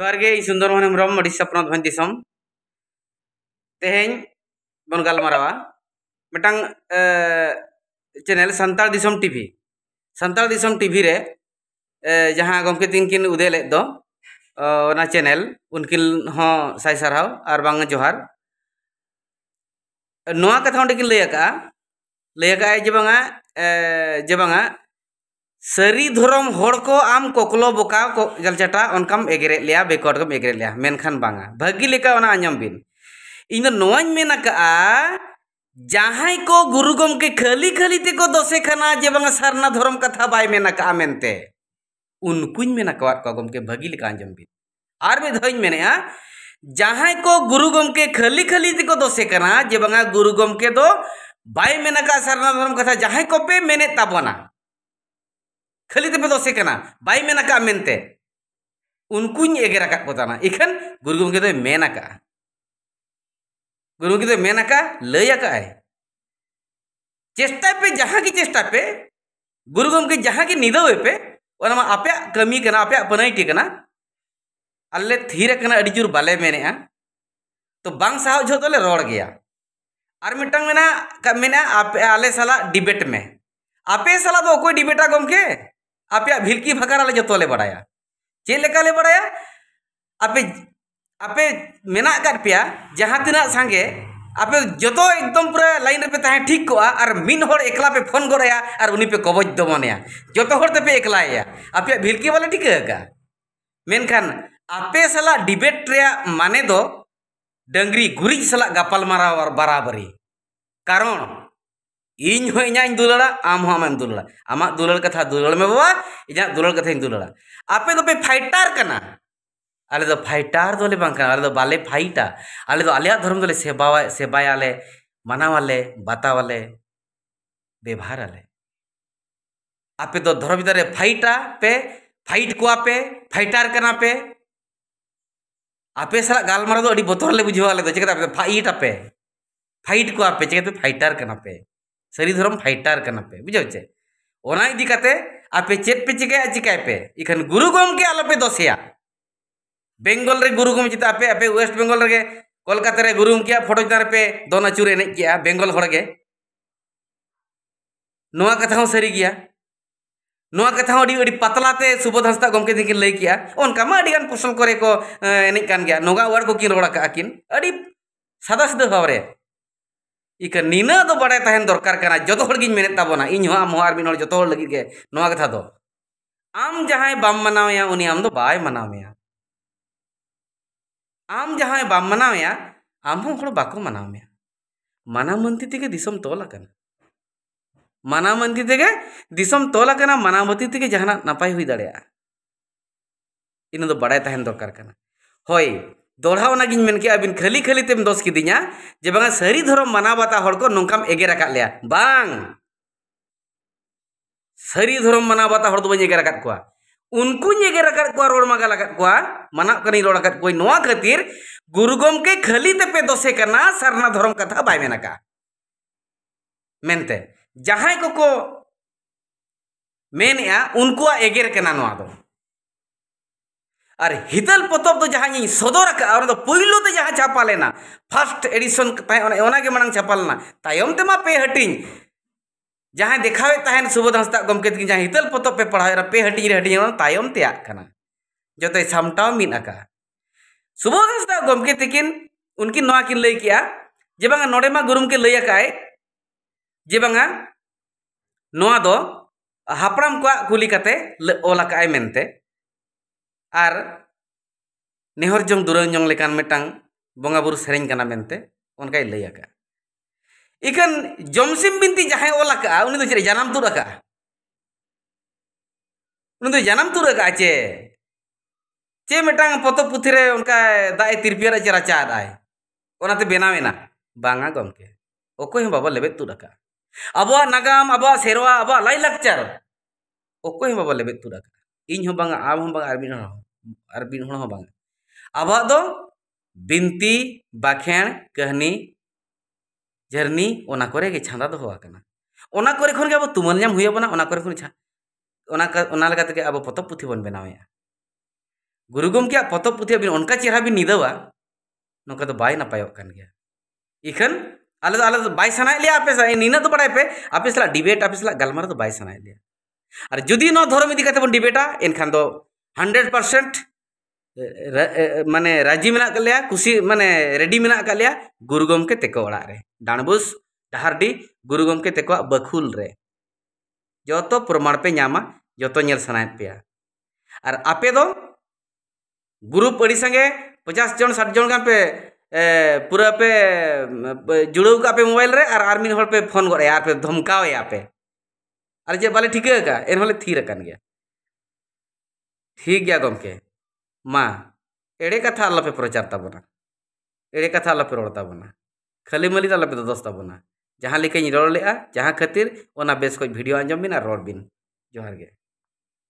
स्वर्गे सुंदर मन हेम्रम उड़ीसा प्रधान दिसम तेहेज बन गलमारा मटांग channel Santal Disom TV Santal Disom TV रे जहां गमके तीनकिन उदेले दो ओना चैनल उनकिन ह हाँ, साई सराव और बांग जोहार नोआ कथा ओंडकिन लैयाका लैयाका जे बांगा जे बांगा सारी धरम को आम कोकलो बोकाव को जलचाटा उनकम एगरे लिया बेकॉर्ड का एगरे लिया मेनखान बांगा भागी लेका ओना आंजम बिन इनो नोइन में ना का जहाँ को गुरुगम के खली खली ते को दोसे खाना जेबंग सरना धरम कथा बाई में ना का मेनते उनकुन में ना कवार कोगम के भागी लेका आंजम बिन आर में धोइन में ना जहाँ को गुरुगम के खली खली ते को दोसे खाना जेबंग गुरुगम के दो बाई में ना का सरना धरम कथा जहाँ को पे मेने तबोना खाली तपे दस बै उनको एगे उनकुन इखान गुरु गुरु गुरु गुरु गमे मेन लैक चेष्टा पे जहाँ की चेष्टा पे गुरु गमे जहाँ की निदवे पे आप कमी आपे पनाईटी आले थीर जोर बाले मेने तो बांग सहा जो तो रोड़ गया और मिट्टन मेना मेना आपे आले साला डिबेट में आपे साला तो कोई डिबेटा गमके आप भिलकी फकारा जो ले बड़ा चेक ले बड़ा आप आपे मना का पे जहाँ तना सागे आपे जो तो एकदम पूरा लाइन पे ठीक को और मीन एकला पे फोन गड़ा और उन पे कबज दमने जो तो तेपे एकलाये आप भिलकी बाले टीकान आपे साला डिबेट माने दो डंगरी गुरी साला गपाल मारा बराबरी कारण इन हो दुलड़ा आम हमें आम दुलड़ा आम दुलड़ कथा दुलड़ में बाबा इन दुलड़ कथा दुलड़ा आपे तो फाइटर करना आले तो फाइटर दो आले तो बाले फाइटा आले तो आलिया धर्म दो सेवा सेवायाले मनावाले बतावाले व्यवहार आले आपे तो धर्म भीतर फाइटा पे फाइट को आपे फाइटर करना पे आपे सारा गाल मारा तो बतौर बुझे चेक फाइट आपे फाइट को आपे चेक फाइटर करना पे ᱥᱟᱹᱨᱤ ᱫᱷᱚᱨᱚᱢ ᱯᱷᱟᱭᱴᱟᱨ ᱠᱟᱱᱟ ᱯᱮ ᱵᱩᱡᱷᱟᱹᱣ ᱪᱮ ᱚᱱᱟ ᱤᱫᱤ ᱠᱟᱛᱮ ᱟᱯᱮ ᱪᱮᱫ ᱯᱮ ᱪᱤᱠᱟᱹᱭᱟ ᱪᱤᱠᱟᱹᱭ ᱯᱮ ᱤᱠᱷᱟᱹᱱ ᱜᱩᱨᱩ ᱜᱚᱢᱠᱮ ᱟᱞᱚᱯᱮ ᱫᱚᱥᱮᱭᱟ ᱵᱮᱝᱜᱚᱞ ᱨᱮ ᱜᱩᱨᱩ ᱜᱚᱢᱠᱮ ᱪᱮᱫᱟᱜ ᱟᱯᱮ ᱟᱯᱮ ᱳᱭᱮᱥᱴ ᱵᱮᱝᱜᱚᱞ ᱨᱮᱜᱮ ᱠᱳᱞᱠᱟᱛᱟ ᱨᱮ ᱜᱩᱨᱩ ᱜᱚᱢᱠᱮᱭᱟᱜ ᱯᱷᱳᱴᱳ ᱪᱮᱛᱟᱱ ᱨᱮᱯᱮ ᱫᱚᱱ ᱟᱹᱪᱩᱨ ᱮᱱᱮᱡ ᱠᱮᱜᱼᱟ ᱵᱮᱝᱜᱚᱞ ᱦᱚᱲᱜᱮ ᱱᱚᱣᱟ ᱠᱟᱛᱷᱟ ᱦᱚᱸ ᱥᱟᱹᱨᱤ ᱜᱮᱭᱟ ᱱᱚᱣᱟ ᱠᱟᱛᱷᱟ ᱦᱚᱸ ᱟᱹᱰᱤ ᱟᱹᱰᱤ ᱯᱟᱛᱞᱟᱛᱮ ᱥᱩᱵᱳᱫᱷ ᱦᱟᱸᱥᱫᱟ ᱜᱚᱢᱠᱮ ᱛᱟᱹᱠᱤᱱ ᱞᱟᱹᱭ ᱠᱮᱜᱼᱟ ᱚᱱᱠᱟ ᱟᱹᱰᱤᱜᱟᱱ ᱯᱷᱚᱥᱚᱞ ᱠᱚᱨᱮ ᱠᱚ ᱮᱱᱮᱡ ᱠᱟᱱ ᱜᱮᱭᱟ ᱱᱚᱝᱠᱟ ᱚᱣᱟᱨᱰ ᱠᱚᱠᱤᱱ ᱨᱚᱲ ᱠᱟᱜᱼᱟ ᱠᱤᱱ ᱟᱹᱰᱤ ᱥᱟᱫᱟ ᱥᱤᱫᱟᱹ ᱨᱮ इक नीना तो बड़े तहन दरकार जो तो इन आम मिन जो लगे कथा तो आम जहां बाम मना आम दो तो आम जहां बाम मनावे आम हो बाको मनावया मना मंती तेगे दिसम मना मंती तेगे मना मंती तेगे जहां नापाय हुई दड़ेया इन तो तहन दरकार हई दोहरा के अबिन खाली खाली तेम दस कि जे बांगा सारी धरम माना बाता हड़ को नोंकाम एगे रखा लिया बांग सारी धरम माना बाता हड़ दो एगे रखा को उनको एगे रखा कोआ रोड मागा लगा कोआ माना कनी रोड रखा कोई खातिर गुरु गोमके खाली तेपे दसे करना सरना धर्म कथा बाय का मेनते जहां को को मेन उनको एगेर करना नोआ दो और हितल पतब तो जहाँ सदर का तो पुलू तो जहाँ छापा लेना फार्स्ट एडिशन मांग छापा लेना तायम तेमा पे हटिंग तो जहाँ देखावे तहन सुबोध हंसद गमके हितल पतब पे पढ़ा पे हटिंग रे हटिंग तायम तैयार करना जो तो सामटाव मिन सुबोध हंसद गमके तकिन उनकिन नवा किन लई किया जे बा नोडे गुरुम के लैक जे बा नोआ को कुली कते ओल ᱟᱨ ᱱᱮᱦᱚᱨ ᱡᱚᱝ ᱫᱩᱨᱟᱹᱝ ᱡᱚᱝ ᱞᱮᱠᱟᱱ ᱢᱤᱫᱴᱟᱝ ᱵᱚᱸᱜᱟ ᱵᱩᱨᱩ ᱥᱮᱨᱮᱧ ᱠᱟᱱᱟ ᱢᱮᱱᱛᱮ ᱚᱱᱠᱟᱭ ᱞᱟᱹᱭ ᱟᱠᱟᱜᱼᱟ ᱮᱠᱷᱟᱱ ᱡᱚᱢᱥᱤᱢ ᱵᱤᱱᱛᱤ ᱡᱟᱦᱟᱸᱭ ᱚᱞ ᱟᱠᱟᱜᱼᱟ ᱩᱱᱤ ᱫᱚ ᱪᱮᱫ ᱡᱟᱱᱟᱢ ᱛᱩᱫ ᱟᱠᱟᱜᱼᱟ ᱩᱱᱤ ᱫᱚ ᱡᱟᱱᱟᱢ ᱛᱩᱫ ᱟᱠᱟᱜᱼᱟ ᱪᱮ ᱪᱮ ᱢᱤᱫᱴᱟᱝ ᱯᱚᱛᱚᱵ ᱯᱩᱛᱷᱤ ᱨᱮ ᱚᱱᱠᱟ ᱫᱟᱜ ᱮ ᱛᱤᱨᱯᱤᱭᱟᱨᱟ ᱪᱮ ᱨᱟᱪᱟᱫ ᱟᱭ ᱚᱱᱟᱛᱮ ᱵᱮᱱᱟᱣᱮᱱᱟ ᱵᱟᱝᱟ ᱜᱚᱢᱠᱮ ᱚᱠᱚᱭ ᱦᱚᱸ ᱵᱟᱵᱟ ᱞᱮᱵᱮᱫ ᱛᱩᱫ ᱟᱠᱟᱜᱼᱟ ᱟᱵᱚᱣᱟᱜ ᱱᱟᱜᱟᱢ ᱟᱵᱚᱣᱟᱜ ᱥᱮᱨᱣᱟ ᱟᱵᱚᱣᱟᱜ ᱞᱟᱭᱼᱞᱟᱠᱪᱟᱨ ᱚᱠᱚᱭ ᱦᱚᱸ ᱵᱟᱵᱟ ᱞᱮᱵᱮᱫ ᱛᱩᱫ ᱟᱠᱟᱜᱼᱟ ᱤᱧ ᱦᱚᱸ ᱵᱟᱝᱟ ᱟᱢ ᱦᱚᱸ ᱵᱟᱝᱟ ᱟᱨ ᱢᱤᱫ ᱦᱚᱲ ᱦᱚᱸ अब तो बिनती बाखेण कहनी झरनी छादा दोना तो अब तुमनजाम होनाते तो अब पतब पुथी बन बनावे गुरु गमे पतब पुथी अब उनका चेहरा भी निदा नौका तो बै नपाय इखन अल अल बै सना आप नीना बड़ा पे आपे साला डिबेट आपे साला गलमारा तो बै सना और जुदी नौ धर्म इदी बन डिबेटा एनखान हंड्रेड पार्सेंट माने राजी मे कुशी मान रेडी मे गुरु गमके तेको अड़े डाणबूस डहारडी गुरु गमके तेको बखुल रे जो तो प्रमाण पे नामा जो तो नल पे और आपे दो ग्रुप अड़ी संगे पचास जन साठ जन का पे पूरा पे जुड़ाव का पे मोबाइल रे और आर्मी पे फोन गए पे धमकावे पे और जे बाले ठीक एनहले थीर गया ठीक है गमके माँ एड़े कथा अलपे प्रचार ताबना एड़े कथा अलपे रड़ताबना खाली माली अलपे दसताबना जहाँ लेकिन रड़ लेगा जहाँ खातिर वना बेस खोज भिडियो आजमें रड़बी जोहार